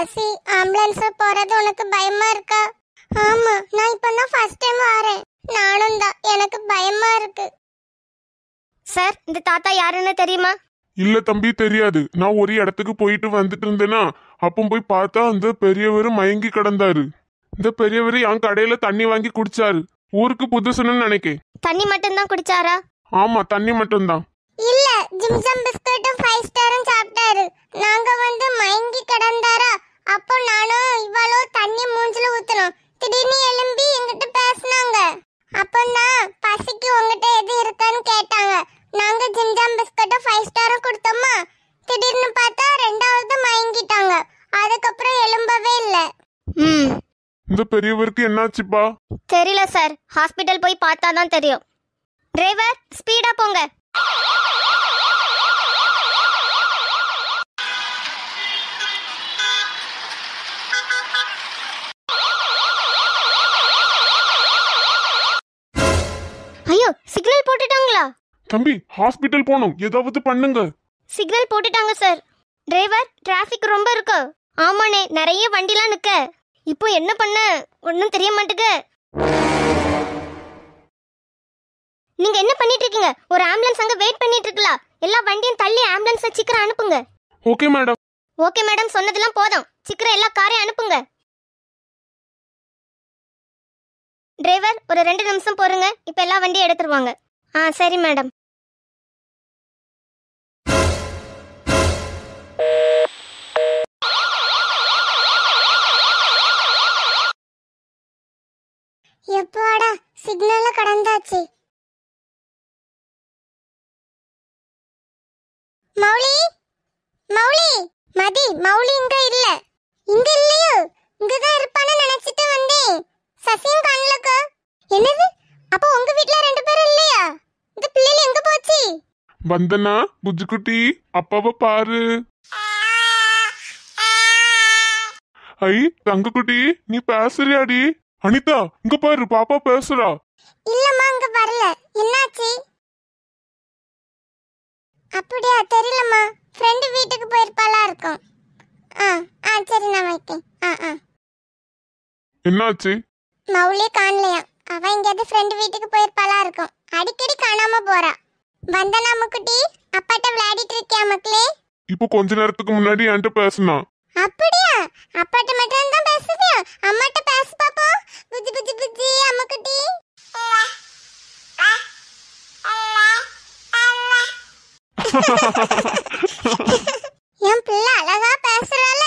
பசி ஆம்புலன்ஸ் போறது உனக்கு பயமா இருக்கா ஆமா நான் இப்போ தான் ஃபர்ஸ்ட் டைம் வரேன் நானும் தான் எனக்கு பயமா இருக்கு சார் இந்த தாத்தா யாருன்னு தெரியுமா இல்ல தம்பி தெரியாது நான் ஒரு இடத்துக்கு போயிட்டு வந்துட்டு இருந்தேனா அப்போ போய் பார்த்தா அந்த பெரியவர் மயங்கி கிடந்தாரு இந்த பெரியவர் என் கடையில தண்ணி வாங்கி குடிச்சாரு ஊருக்கு புதுசுன்னு நினைக்கேன் தண்ணி மட்டும் தான் குடிச்சாரா ஆமா தண்ணி மட்டும் தான் இல்ல ஜிம்சம் பிஸ்கட்டும் ஃபைவ் ஸ்டாரும் சாப்பிட்டாரு நாங்க வந்து மயங்கி பெரியவருக்கு என்னாச்சுப்பா தெரியல சார் ஹாஸ்பிட்டல் போய் பார்த்தா தான் தெரியும் டிரைவர் ஸ்பீடா போங்க ஐயோ சிக்னல் போட்டுட்டாங்களா தம்பி ஹாஸ்பிட்டல் போகணும் ஏதாவது பண்ணுங்க சிக்னல் போட்டுட்டாங்க சார் டிரைவர் டிராஃபிக் ரொம்ப இருக்கு ஆமாண்ணே நிறைய வண்டிலாம் நிற்க இப்போ என்ன பண்ண ஒன்றும் தெரிய மாட்டேங்கு நீங்க என்ன பண்ணிட்டு இருக்கீங்க ஒரு ஆம்புலன்ஸ் அங்க வெயிட் பண்ணிட்டு இருக்கலா எல்லா வண்டியும் தள்ளி ஆம்புலன்ஸ் சீக்கிரம் அனுப்புங்க ஓகே மேடம் ஓகே மேடம் சொன்னதெல்லாம் போதும் சீக்கிரம் எல்லா காரையும் அனுப்புங்க டிரைவர் ஒரு ரெண்டு நிமிஷம் போறங்க இப்போ எல்லா வண்டியும் எடுத்துருவாங்க ஆ சரி மேடம் எப்போடா சிக்னல்ல கடந்தாச்சு மௌலி மௌலி மதி மௌலி இங்க இல்ல இங்க இல்லையோ இங்கதான் இருப்பான நினைச்சிட்டு வந்தேன் சசியும் காணலக்கா என்னது அப்போ உங்க வீட்ல ரெண்டு பேரும் இல்லையா இந்த பிள்ளைல எங்க போச்சு வந்தனா புஜ்ஜுக்குட்டி அப்பாவ பாரு ஐ தங்கக்குட்டி நீ பேசுறியாடி அனிதா இங்க பாரு பாப்பா பேசுறா இல்லம்மா இங்க வரல என்னாச்சு அப்படியா தெரியலம்மா ஃப்ரெண்டு வீட்டுக்கு போயிருப்பாளா இருக்கும் ஆ ஆ சரி நான் வைக்கேன் ஆ ஆ என்னாச்சு மௌலியே காணலையா அவ எங்கேயாவது ஃப்ரெண்டு வீட்டுக்கு போயிருப்பாளா இருக்கும் அடிக்கடி காணாம போறா வந்தனா முக்குட்டி அப்பாட்ட விளையாடிட்டு இருக்கியா மக்களே இப்போ கொஞ்ச நேரத்துக்கு முன்னாடி என்கிட்ட பேசினா அப்படி அப்பாட்ட மட்டும் தான் பேசுவியா அம்மாட்ட பேசு பாப்போம் புஜி புஜி புஜி அம்மா என் பிள்ளை அழகா பேசுறால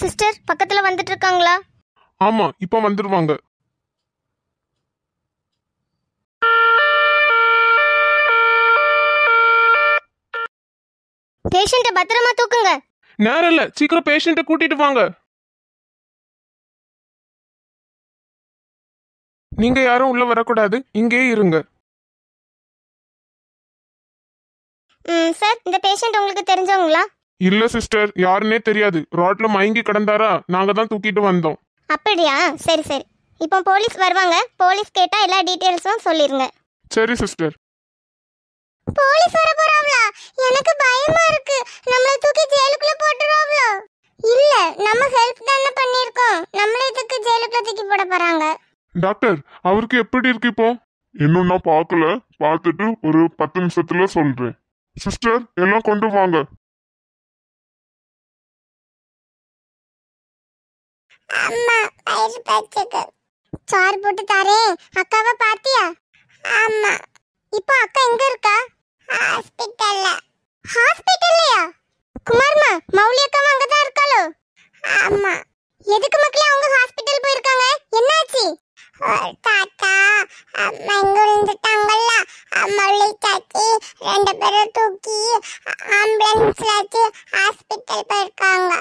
சிஸ்டர் பக்கத்துல வந்துட்டு இருக்காங்களா ஆமா இப்ப வந்துருவாங்க பேஷண்ட்டை பத்திரமா தூக்குங்க நேரம் இல்ல சீக்கிரம் பேஷண்ட்டை கூட்டிட்டு வாங்க நீங்க யாரும் உள்ள வரக்கூடாது இங்கேயே இருங்க ம் சார் இந்த பேஷண்ட் உங்களுக்கு தெரிஞ்சவங்களா இல்ல சிஸ்டர் யாருன்னே தெரியாது ரோட்ல மயங்கி கிடந்தாரா நாங்க தான் தூக்கிட்டு வந்தோம் அப்படியா சரி சரி இப்போ போலீஸ் வருவாங்க போலீஸ் கேட்டா எல்லா டீட்டெயில்ஸும் சொல்லிருங்க சரி சிஸ்டர் போலீஸ் வர போறாங்களா எனக்கு பயமா இருக்கு நம்மள தூக்கி ஜெயிலுக்குள்ள போட்டுருவாங்களோ இல்ல நம்ம ஹெல்ப் தானே பண்ணிருக்கோம் நம்மள இதுக்கு ஜெயிலுக்குள்ள தூக்கி போட போறாங்க டாக்டர் அவருக்கு எப்படி இருக்கு இப்போ இன்னும் நான் பார்க்கல பார்த்துட்டு ஒரு பத்து நிமிஷத்துல சொல்றேன் சிஸ்டர் எல்லாம் கொண்டு வாங்க அம்மா வயிறு பச்சைக்கு சார் போட்டு தரேன் அக்காவை பாத்தியா ஆமா இப்போ அக்கா எங்க இருக்கா ஹாஸ்பிடல்ல ஹாஸ்பிடல்லையா குமார்மா மௌலி அக்கா அங்க தான் இருக்காளோ ஆமா எதுக்கு மக்களே அவங்க ஹாஸ்பிடல் போயிருக்காங்க என்னாச்சு தாத்தா அம்மா இங்க விழுந்துட்டாங்கல்ல மௌலி தாத்தி ரெண்டு பேரும் தூக்கி ஆம்புலன்ஸ்ல ஏத்தி ஹாஸ்பிடல் போயிருக்காங்க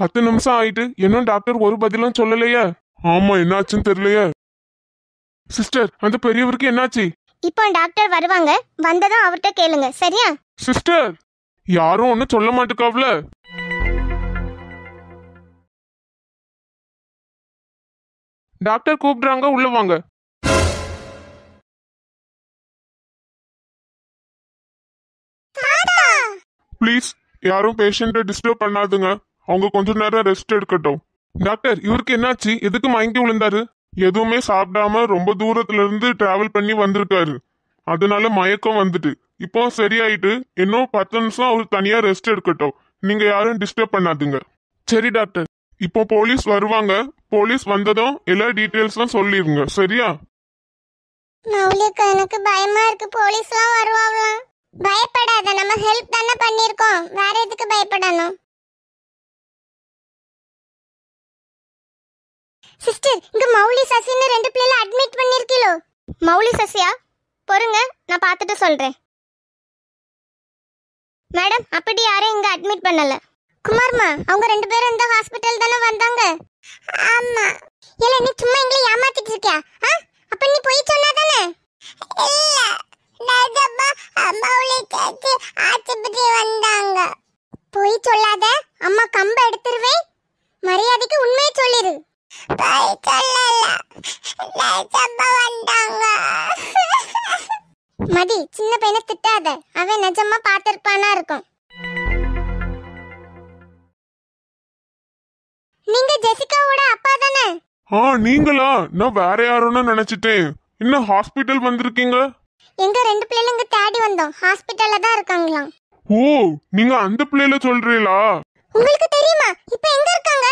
பத்து நிமிஷம் ஆயிட்டு இன்னும் டாக்டர் ஒரு பதிலும் சொல்லலையே ஆமா என்னாச்சுன்னு தெரியலையா சிஸ்டர் அந்த பெரியவருக்கு என்னாச்சு இப்போ டாக்டர் வருவாங்க வந்ததும் அவர்கிட்ட கேளுங்க சரியா சிஸ்டர் யாரும் ஒன்றும் சொல்ல மாட்டேக்காவல டாக்டர் கூப்பிடுறாங்க உள்ள வாங்க ப்ளீஸ் யாரும் பேஷண்ட்டை டிஸ்டர்ப் பண்ணாதுங்க அவங்க கொஞ்ச நேரம் ரெஸ்ட் எடுக்கட்டும் டாக்டர் இவருக்கு என்னாச்சு எதுக்கு மயங்கி விழுந்தாரு எதுவுமே சாப்பிடாம ரொம்ப தூரத்துல இருந்து டிராவல் பண்ணி வந்திருக்காரு அதனால மயக்கம் வந்துட்டு இப்போ சரியாயிட்டு இன்னும் பத்து நிமிஷம் அவர் தனியா ரெஸ்ட் எடுக்கட்டும் நீங்க யாரும் டிஸ்டர்ப் பண்ணாதுங்க சரி டாக்டர் இப்போ போலீஸ் வருவாங்க போலீஸ் வந்ததும் எல்லா டீட்டெயில்ஸும் சொல்லிருங்க சரியா எனக்கு பயமா இருக்கு போலீஸ்லாம் வருவாங்களாம் பயப்படாத நம்ம ஹெல்ப் தானே பண்ணிருக்கோம் வேற எதுக்கு பயப்படணும் சிஸ்டர் இங்க மௌலி சசின்னு ரெண்டு பிள்ளைல அட்மிட் பண்ணிருக்கீளோ மௌலி சசியா பொறுங்க நான் பார்த்துட்டு சொல்றேன் மேடம் அப்படி யாரும் இங்க அட்மிட் பண்ணல குமார்மா அவங்க ரெண்டு பேரும் இந்த ஹாஸ்பிட்டல் தானே வந்தாங்க ஆமா இல்ல நீ சும்மா எங்களை ஏமாத்திட்டு இருக்கியா அப்ப நீ போய் சொன்னா தானே இல்ல நஜமா மௌலி சசி ஆஸ்பத்திரி வந்தாங்க போய் சொல்லாத அம்மா கம்ப எடுத்துருவேன் மரியாதைக்கு உண்மையை சொல்லிடு மதி சின்ன பையனை திட்டாத அவன் நிஜமா பார்த்திருப்பானா இருக்கும் நீங்க ஜெசிகாவோட அப்பா தானே ஆ நீங்களா நான் வேற யாரோன்னு நினைச்சிட்டேன் இன்னும் ஹாஸ்பிட்டல் வந்திருக்கீங்க எங்க ரெண்டு பிள்ளைங்க தேடி வந்தோம் ஹாஸ்பிட்டல்ல தான் இருக்காங்களாம் ஓ நீங்க அந்த பிள்ளைல சொல்றீங்களா உங்களுக்கு தெரியுமா இப்ப எங்க இருக்காங்க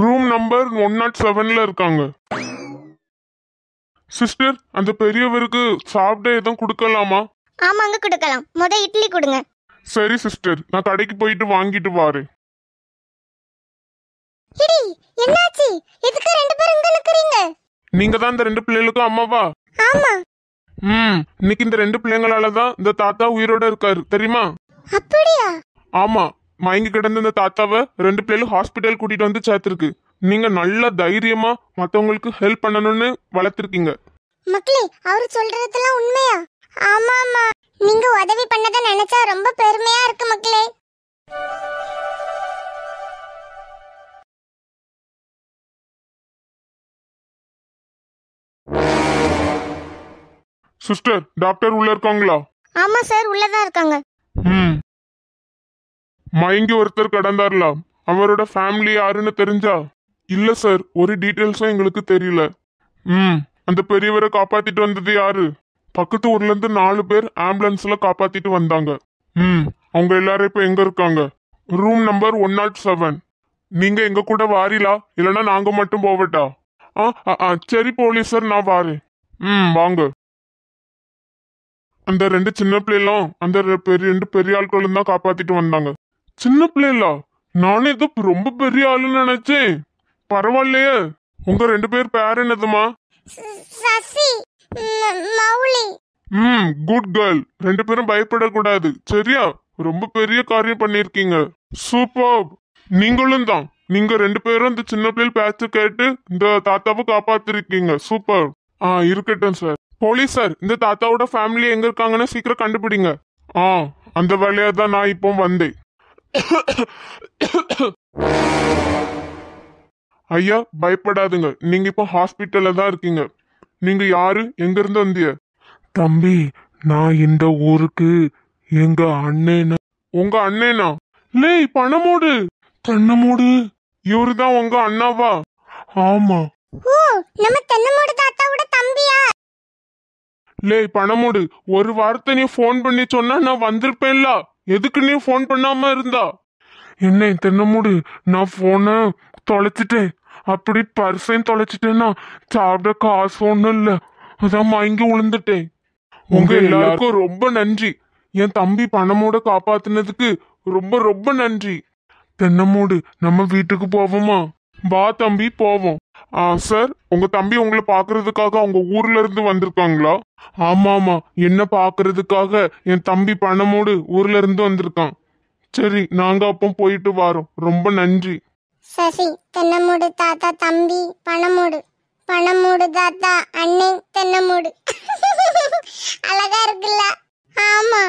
ரூம் நம்பர் ஒன் நாட் செவனில் இருக்காங்க சிஸ்டர் அந்த பெரியவருக்கு சாப்பிட எதுவும் கொடுக்கலாமா ஆமாங்க கொடுக்கலாம் முத இட்லி கொடுங்க சரி சிஸ்டர் நான் கடைக்கு போயிட்டு வாங்கிட்டு வாரு இடி என்னாச்சு எதுக்கு ரெண்டு பேரும் இங்க நிக்கிறீங்க நீங்க தான் இந்த ரெண்டு பிள்ளைகளுக்கும் அம்மாவா ஆமா ம் இன்னைக்கு இந்த ரெண்டு பிள்ளைங்களால தான் இந்த தாத்தா உயிரோட இருக்காரு தெரியுமா அப்படியா ஆமா மயங்கி கிடந்த இந்த தாத்தாவை ரெண்டு பிள்ளைகளும் ஹாஸ்பிட்டல் கூட்டிட்டு வந்து சேர்த்துருக்கு நீங்க நல்ல தைரியமா மத்தவங்களுக்கு ஹெல்ப் பண்ணணும்னு வளர்த்துருக்கீங்க மக்களே அவர் சொல்றதெல்லாம் உண்மையா ஆமாமா நீங்க உதவி பண்ணத நினைச்சா ரொம்ப பெருமையா இருக்கு மக்களே சிஸ்டர் டாக்டர் உள்ள இருக்காங்களா ஆமா சார் உள்ளதான் இருக்காங்க ம் மயங்கி ஒருத்தர் கடந்தார்லாம் அவரோட ஃபேமிலி யாருன்னு தெரிஞ்சா இல்ல சார் ஒரு டீட்டெயில்ஸும் எங்களுக்கு தெரியல ம் அந்த பெரியவரை காப்பாத்திட்டு வந்தது யாரு பக்கத்து ஊர்ல இருந்து நாலு பேர் ஆம்புலன்ஸ்ல காப்பாத்திட்டு வந்தாங்க ம் அவங்க எல்லாரும் இப்ப எங்க இருக்காங்க room number one naught seven நீங்க எங்க கூட வாரிலா இல்லைன்னா நாங்க மட்டும் போவட்டா ஆ சரி போலீஸ் சார் நான் வாரு ம் வாங்க அந்த ரெண்டு சின்ன பிள்ளைலாம் அந்த ரெண்டு பெரிய ஆட்களும் தான் காப்பாத்திட்டு வந்தாங்க சின்ன பிள்ளைல நானே இது ரொம்ப பெரிய ஆளுன்னு நினைச்சேன் பரவாயில்லையே உங்க ரெண்டு பேர் பேர் என்னதுமா சசி மௌலி ம் குட் கேர்ள் ரெண்டு பேரும் பயப்படக்கூடாது சரியா ரொம்ப பெரிய காரியம் பண்ணியிருக்கீங்க சூப்பர் நீங்களும் தான் நீங்க ரெண்டு பேரும் இந்த சின்ன பிள்ளைகள் பேச்சு கேட்டு இந்த தாத்தாவை காப்பாத்திருக்கீங்க சூப்பர் ஆ இருக்கட்டும் சார் போலீஸ் சார் இந்த தாத்தாவோட ஃபேமிலி எங்க இருக்காங்கன்னு சீக்கிரம் கண்டுபிடிங்க ஆ அந்த வேலையா தான் நான் இப்போ வந்தேன் ஐயா பயப்படாதுங்க நீங்க இப்போ ஹாஸ்பிட்டல்ல தான் இருக்கீங்க நீங்க யாரு எங்க இருந்து வந்தீங்க தம்பி நான் இந்த ஊருக்கு எங்க அண்ணேனா உங்க அண்ணேனா லேய் பணமோடு தன்னமோடு இவரு தான் உங்க அண்ணாவா ஆமா ஓ நம்ம தென்னமோடு தாத்தாவோட தம்பியா லேய் பணமோடு ஒரு வார்த்தை நீ ஃபோன் பண்ணி சொன்னா நான் வந்திருப்பேன்ல எதுக்குன்னே ஃபோன் பண்ணாம இருந்தா என்ன தினமுடு நான் போன தொலைச்சிட்டேன் அப்படி பர்சையும் தொலைச்சிட்டேன்னா சாப்பிட காசு ஒன்றும் இல்லை அதான் வாங்கி விழுந்துட்டேன் உங்க எல்லாருக்கும் ரொம்ப நன்றி என் தம்பி பணமோட காப்பாத்தினதுக்கு ரொம்ப ரொம்ப நன்றி தென்னமோடு நம்ம வீட்டுக்கு போவோமா வா தம்பி போவோம் ஆ சார் உங்க தம்பி உங்களை பார்க்கறதுக்காக அவங்க ஊர்ல இருந்து வந்திருக்காங்களா ஆமாமா என்ன பார்க்கறதுக்காக என் தம்பி பணமோடு ஊர்ல இருந்து வந்திருக்கான் சரி நாங்க அப்போ போயிட்டு வரோம் ரொம்ப நன்றி சசி தென்னமூடு தாத்தா தம்பி பணமூடு பணமூடு தாத்தா அண்ணன் தென்னமூடு அழகா இருக்குல்ல ஆமா